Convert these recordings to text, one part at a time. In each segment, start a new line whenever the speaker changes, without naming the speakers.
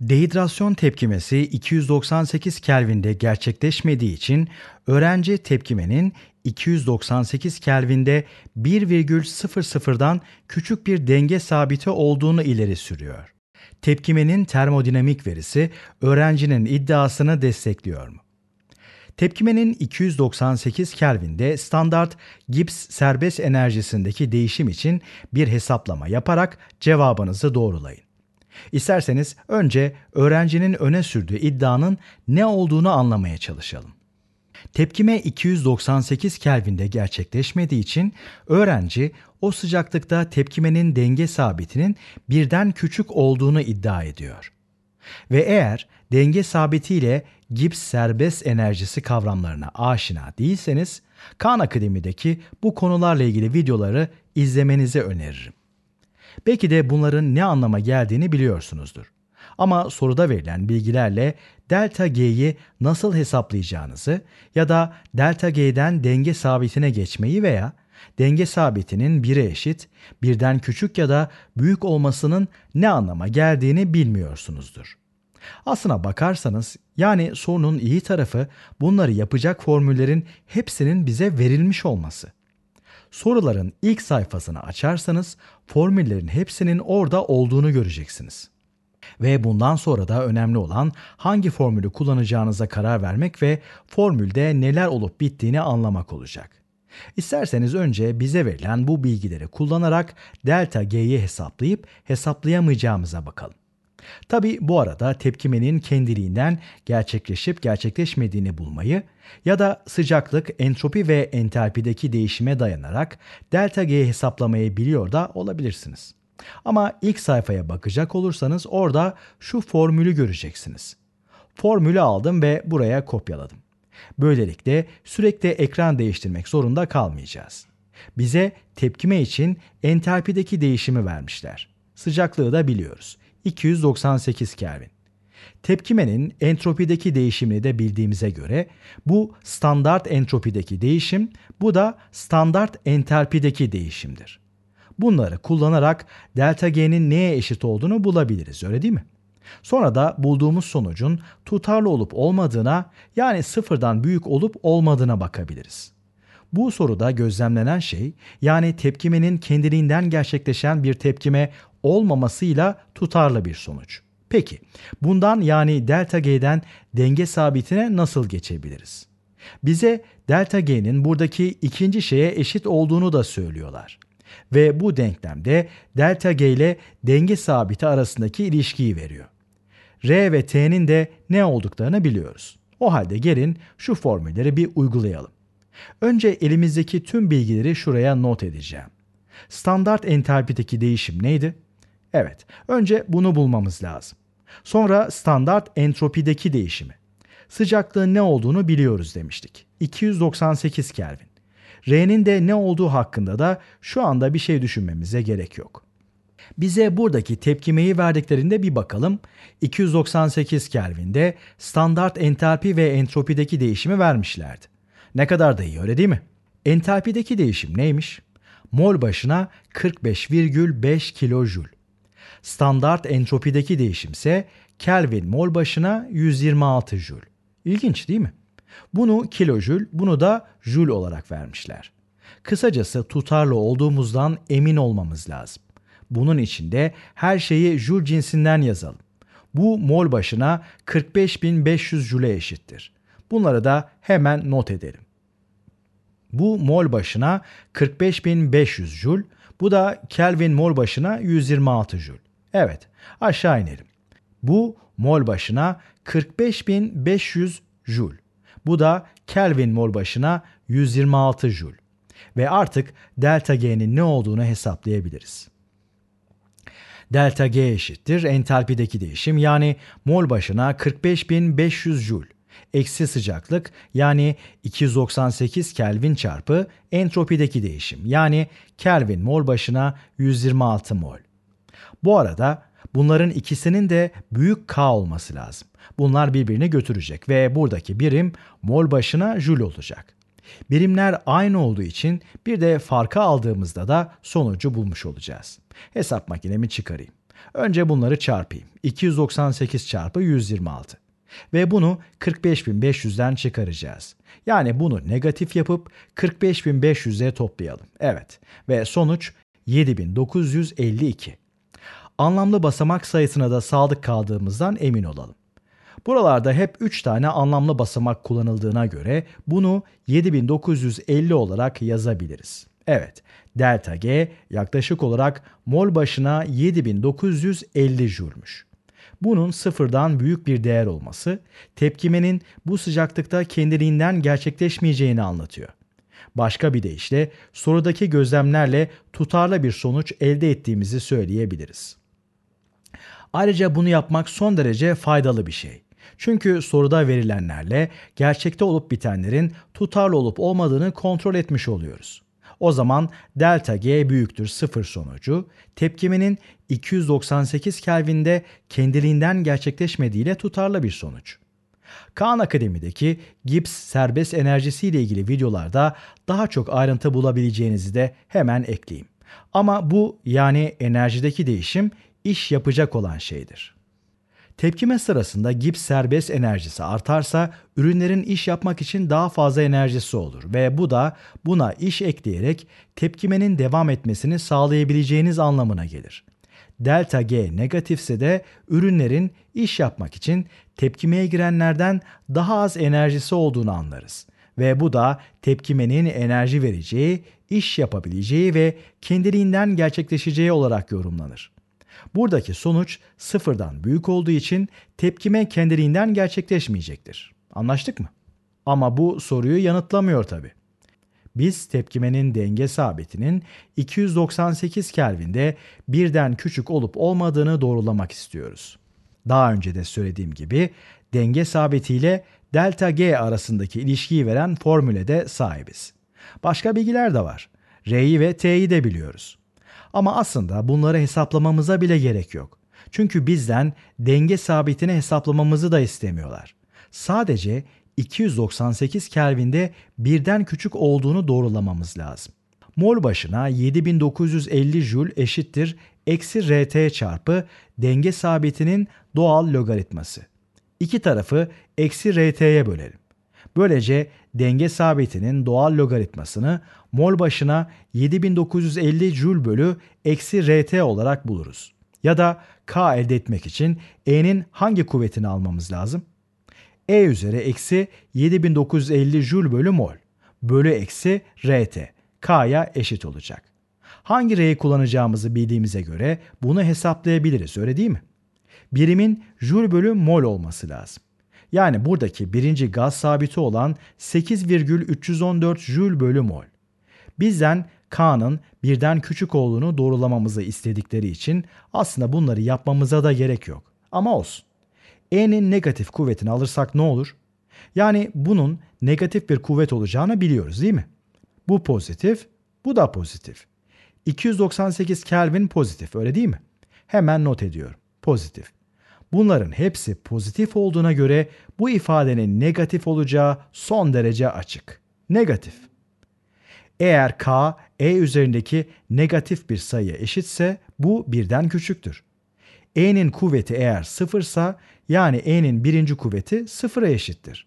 Dehidrasyon tepkimesi 298 Kelvin'de gerçekleşmediği için öğrenci tepkimenin 298 Kelvin'de 1,00'dan küçük bir denge sabiti olduğunu ileri sürüyor. Tepkimenin termodinamik verisi öğrencinin iddiasını destekliyor mu? Tepkimenin 298 Kelvin'de standart Gibbs serbest enerjisindeki değişim için bir hesaplama yaparak cevabınızı doğrulayın. İsterseniz önce öğrencinin öne sürdüğü iddianın ne olduğunu anlamaya çalışalım. Tepkime 298 Kelvin'de gerçekleşmediği için öğrenci o sıcaklıkta tepkimenin denge sabitinin birden küçük olduğunu iddia ediyor. Ve eğer denge sabitiyle Gibbs serbest enerjisi kavramlarına aşina değilseniz, Khan Akademi'deki bu konularla ilgili videoları izlemenizi öneririm. Belki de bunların ne anlama geldiğini biliyorsunuzdur. Ama soruda verilen bilgilerle delta G'yi nasıl hesaplayacağınızı ya da delta G'den denge sabitine geçmeyi veya denge sabitinin 1'e eşit, birden küçük ya da büyük olmasının ne anlama geldiğini bilmiyorsunuzdur. Aslına bakarsanız yani sorunun iyi tarafı bunları yapacak formüllerin hepsinin bize verilmiş olması soruların ilk sayfasını açarsanız formüllerin hepsinin orada olduğunu göreceksiniz. Ve bundan sonra da önemli olan hangi formülü kullanacağınıza karar vermek ve formülde neler olup bittiğini anlamak olacak. İsterseniz önce bize verilen bu bilgileri kullanarak delta G'yi hesaplayıp hesaplayamayacağımıza bakalım. Tabi bu arada tepkimenin kendiliğinden gerçekleşip gerçekleşmediğini bulmayı ya da sıcaklık, entropi ve entalpideki değişime dayanarak delta G hesaplamayı biliyor da olabilirsiniz. Ama ilk sayfaya bakacak olursanız orada şu formülü göreceksiniz. Formülü aldım ve buraya kopyaladım. Böylelikle sürekli ekran değiştirmek zorunda kalmayacağız. Bize tepkime için entalpideki değişimi vermişler. Sıcaklığı da biliyoruz. 298 Kelvin. Tepkimenin entropideki değişimini de bildiğimize göre bu standart entropideki değişim, bu da standart entalpideki değişimdir. Bunları kullanarak delta G'nin neye eşit olduğunu bulabiliriz öyle değil mi? Sonra da bulduğumuz sonucun tutarlı olup olmadığına yani sıfırdan büyük olup olmadığına bakabiliriz. Bu soruda gözlemlenen şey yani tepkimenin kendiliğinden gerçekleşen bir tepkime olmamasıyla tutarlı bir sonuç. Peki bundan yani delta G'den denge sabitine nasıl geçebiliriz? Bize delta G'nin buradaki ikinci şeye eşit olduğunu da söylüyorlar. Ve bu denklemde delta G ile denge sabiti arasındaki ilişkiyi veriyor. R ve T'nin de ne olduklarını biliyoruz. O halde gelin şu formülleri bir uygulayalım. Önce elimizdeki tüm bilgileri şuraya not edeceğim. Standart entalpideki değişim neydi? Evet, önce bunu bulmamız lazım. Sonra standart entropideki değişimi. Sıcaklığın ne olduğunu biliyoruz demiştik. 298 Kelvin. R'nin de ne olduğu hakkında da şu anda bir şey düşünmemize gerek yok. Bize buradaki tepkimeyi verdiklerinde bir bakalım. 298 Kelvin'de standart entalpi ve entropideki değişimi vermişlerdi. Ne kadar da iyi öyle değil mi? Entalpideki değişim neymiş? Mol başına 45,5 kilojül. Standart entropideki değişim ise Kelvin mol başına 126 jül. İlginç değil mi? Bunu kilojül, bunu da jül olarak vermişler. Kısacası tutarlı olduğumuzdan emin olmamız lazım. Bunun için de her şeyi jül cinsinden yazalım. Bu mol başına 45.500 jüle eşittir. Bunları da hemen not edelim. Bu mol başına 45.500 jül, bu da Kelvin mol başına 126 jül. Evet aşağı inelim. Bu mol başına 45.500 jül. Bu da Kelvin mol başına 126 jül. Ve artık delta G'nin ne olduğunu hesaplayabiliriz. Delta G eşittir entalpideki değişim yani mol başına 45.500 jül. Eksi sıcaklık yani 298 Kelvin çarpı entropideki değişim yani Kelvin mol başına 126 mol. Bu arada bunların ikisinin de büyük K olması lazım. Bunlar birbirini götürecek ve buradaki birim mol başına jül olacak. Birimler aynı olduğu için bir de farka aldığımızda da sonucu bulmuş olacağız. Hesap makinemi çıkarayım. Önce bunları çarpayım. 298 çarpı 126 ve bunu 45.500'den çıkaracağız. Yani bunu negatif yapıp 45.500'e toplayalım. Evet ve sonuç 7.952. Anlamlı basamak sayısına da sadık kaldığımızdan emin olalım. Buralarda hep 3 tane anlamlı basamak kullanıldığına göre bunu 7950 olarak yazabiliriz. Evet, delta G yaklaşık olarak mol başına 7950 jülmüş. Bunun sıfırdan büyük bir değer olması, tepkimenin bu sıcaklıkta kendiliğinden gerçekleşmeyeceğini anlatıyor. Başka bir deyişle sorudaki gözlemlerle tutarlı bir sonuç elde ettiğimizi söyleyebiliriz. Ayrıca bunu yapmak son derece faydalı bir şey. Çünkü soruda verilenlerle gerçekte olup bitenlerin tutarlı olup olmadığını kontrol etmiş oluyoruz. O zaman delta G büyüktür sıfır sonucu tepkimenin 298 Kelvin'de kendiliğinden gerçekleşmediğiyle tutarlı bir sonuç. Kaan Akademi'deki Gibbs serbest enerjisi ile ilgili videolarda daha çok ayrıntı bulabileceğinizi de hemen ekleyeyim. Ama bu yani enerjideki değişim iş yapacak olan şeydir. Tepkime sırasında Gibbs serbest enerjisi artarsa ürünlerin iş yapmak için daha fazla enerjisi olur ve bu da buna iş ekleyerek tepkimenin devam etmesini sağlayabileceğiniz anlamına gelir. Delta G negatifse de ürünlerin iş yapmak için tepkimeye girenlerden daha az enerjisi olduğunu anlarız ve bu da tepkimenin enerji vereceği, iş yapabileceği ve kendiliğinden gerçekleşeceği olarak yorumlanır. Buradaki sonuç sıfırdan büyük olduğu için tepkime kendiliğinden gerçekleşmeyecektir. Anlaştık mı? Ama bu soruyu yanıtlamıyor tabi. Biz tepkimenin denge sabitinin 298 Kelvin'de birden küçük olup olmadığını doğrulamak istiyoruz. Daha önce de söylediğim gibi denge sabitiyle delta G arasındaki ilişkiyi veren formüle de sahibiz. Başka bilgiler de var. R'yi ve T'yi de biliyoruz. Ama aslında bunları hesaplamamıza bile gerek yok. Çünkü bizden denge sabitini hesaplamamızı da istemiyorlar. Sadece 298 Kelvin'de birden küçük olduğunu doğrulamamız lazım. Mol başına 7950 Joule eşittir eksi RT çarpı denge sabitinin doğal logaritması. İki tarafı eksi RT'ye bölelim. Böylece denge sabitinin doğal logaritmasını mol başına 7950 Joule bölü eksi RT olarak buluruz. Ya da K elde etmek için E'nin hangi kuvvetini almamız lazım? E üzeri eksi 7950 Joule bölü mol bölü eksi RT K'ya eşit olacak. Hangi R'yi kullanacağımızı bildiğimize göre bunu hesaplayabiliriz öyle değil mi? Birimin Joule bölü mol olması lazım. Yani buradaki birinci gaz sabiti olan 8,314 jül bölü mol. Bizden K'nın birden küçük olduğunu doğrulamamızı istedikleri için aslında bunları yapmamıza da gerek yok. Ama olsun. E'nin negatif kuvvetini alırsak ne olur? Yani bunun negatif bir kuvvet olacağını biliyoruz değil mi? Bu pozitif, bu da pozitif. 298 Kelvin pozitif öyle değil mi? Hemen not ediyorum. Pozitif. Bunların hepsi pozitif olduğuna göre bu ifadenin negatif olacağı son derece açık. Negatif. Eğer k e üzerindeki negatif bir sayıya eşitse bu birden küçüktür. e'nin kuvveti eğer sıfırsa yani e'nin birinci kuvveti sıfıra eşittir.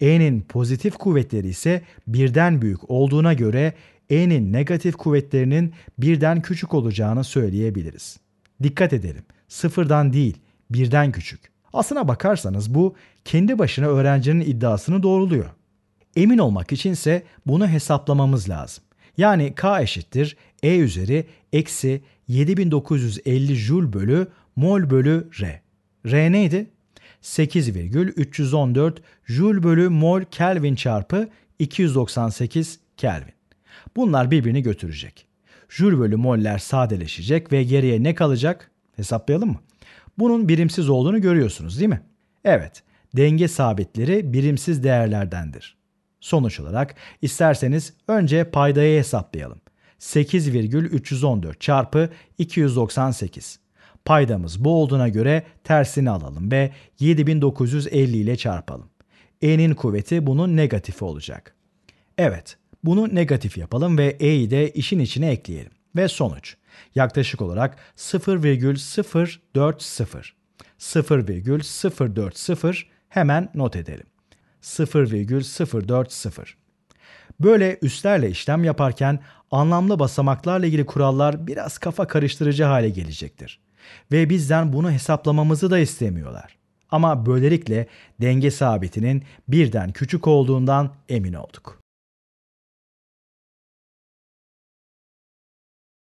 e'nin pozitif kuvvetleri ise birden büyük olduğuna göre e'nin negatif kuvvetlerinin birden küçük olacağını söyleyebiliriz. Dikkat edelim sıfırdan değil birden küçük. Aslına bakarsanız bu kendi başına öğrencinin iddiasını doğruluyor. Emin olmak içinse bunu hesaplamamız lazım. Yani K eşittir E üzeri eksi 7950 Joule bölü mol bölü R. R neydi? 8,314 Joule bölü mol Kelvin çarpı 298 Kelvin. Bunlar birbirini götürecek. Joule bölü moller sadeleşecek ve geriye ne kalacak? Hesaplayalım mı? Bunun birimsiz olduğunu görüyorsunuz değil mi? Evet, denge sabitleri birimsiz değerlerdendir. Sonuç olarak isterseniz önce paydayı hesaplayalım. 8,314 çarpı 298. Paydamız bu olduğuna göre tersini alalım ve 7950 ile çarpalım. E'nin kuvveti bunun negatifi olacak. Evet, bunu negatif yapalım ve E'yi de işin içine ekleyelim. Ve sonuç yaklaşık olarak 0,040. 0,040 hemen not edelim. 0,040. Böyle üslerle işlem yaparken anlamlı basamaklarla ilgili kurallar biraz kafa karıştırıcı hale gelecektir. Ve bizden bunu hesaplamamızı da istemiyorlar. Ama böylelikle denge sabitinin birden küçük olduğundan emin olduk.